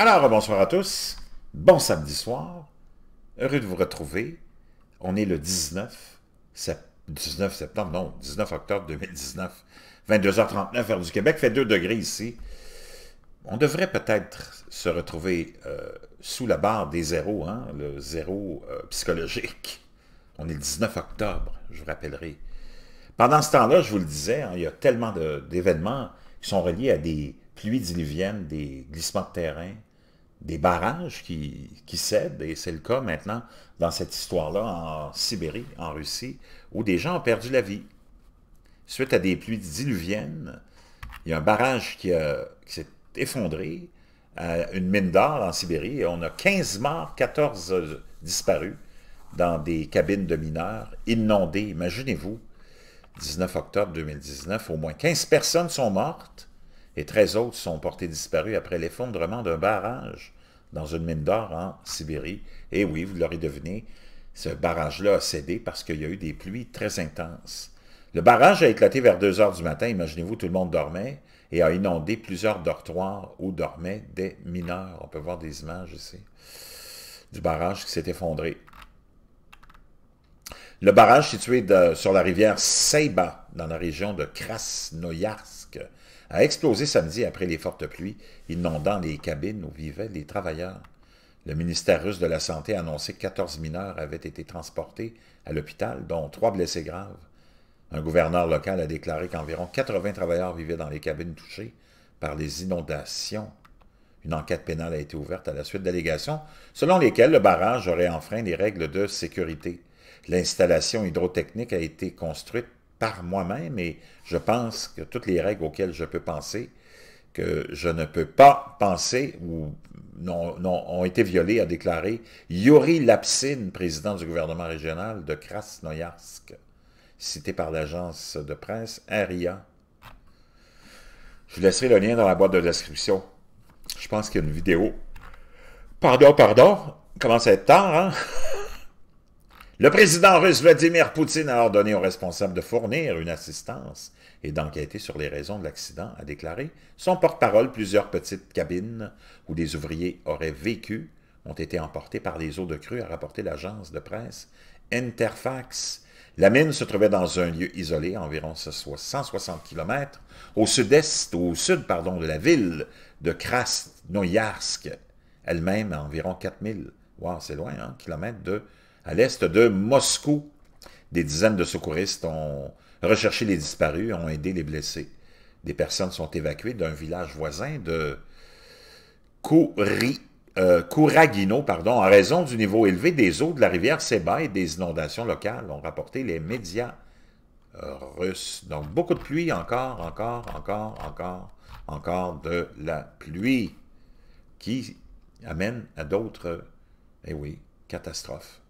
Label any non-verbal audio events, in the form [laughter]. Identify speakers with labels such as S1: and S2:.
S1: Alors, bonsoir à tous. Bon samedi soir. Heureux de vous retrouver. On est le 19, 19 septembre, non, 19 octobre 2019. 22h39, heure du Québec, fait 2 degrés ici. On devrait peut-être se retrouver euh, sous la barre des zéros, hein, le zéro euh, psychologique. On est le 19 octobre, je vous rappellerai. Pendant ce temps-là, je vous le disais, hein, il y a tellement d'événements qui sont reliés à des pluies diluviennes, des glissements de terrain, des barrages qui, cèdent, et c'est le cas maintenant dans cette histoire-là en Sibérie, en Russie, où des gens ont perdu la vie. Suite à des pluies diluviennes, il y a un barrage qui, s'est effondré, une mine d'or en Sibérie, et on a 15 morts, 14 euh, disparus dans des cabines de mineurs inondées. Imaginez-vous, 19 octobre 2019, au moins 15 personnes sont mortes et 13 autres sont portés disparus après l'effondrement d'un barrage dans une mine d'or en Sibérie. Et oui, vous l'aurez deviné, ce barrage-là a cédé parce qu'il y a eu des pluies très intenses. Le barrage a éclaté vers 2 heures du matin, imaginez-vous, tout le monde dormait, et a inondé plusieurs dortoirs où dormaient des mineurs. On peut voir des images ici du barrage qui s'est effondré. Le barrage situé sur la rivière Seiba, dans la région de Krasnoyarsk, a explosé samedi après les fortes pluies, inondant les cabines où vivaient les travailleurs. Le ministère russe de la Santé a annoncé que 14 mineurs avaient été transportés à l'hôpital, dont trois blessés graves. Un gouverneur local a déclaré qu'environ 80 travailleurs vivaient dans les cabines touchées par les inondations. Une enquête pénale a été ouverte à la suite d'allégations selon lesquelles le barrage aurait enfreint les règles de sécurité. L'installation hydrotechnique a été construite par moi-même et je pense que toutes les règles auxquelles je peux penser, que je ne peux pas penser ou non, non, ont été violées, a déclaré Yuri Lapsine, président du gouvernement régional de Krasnoyarsk, cité par l'agence de presse ARIA. Je vous laisserai le lien dans la boîte de description. Je pense qu'il y a une vidéo.
S2: Pardon, pardon,
S1: commence à être tard, hein? [laughs] Le président russe Vladimir Poutine a ordonné aux responsables de fournir une assistance et d'enquêter sur les raisons de l'accident, a déclaré son porte-parole. Plusieurs petites cabines où des ouvriers auraient vécu ont été emportées par les eaux de crue, a rapporté l'agence de presse Interfax. La mine se trouvait dans un lieu isolé, environ 160 km, au sud-est, au sud pardon, de la ville de Krasnoïarsk. elle-même à environ 4000 wow, c'est loin, hein, de à l'est de Moscou. Des dizaines de secouristes ont recherché les disparus, ont aidé les blessés. Des personnes sont évacuées d'un village voisin de euh, Kouragino pardon, en raison du niveau élevé des eaux de la rivière Seba et des inondations locales, ont rapporté les médias euh, russes. Donc beaucoup de pluie encore, encore, encore, encore, encore de la pluie qui amène à d'autres, et eh oui, catastrophes.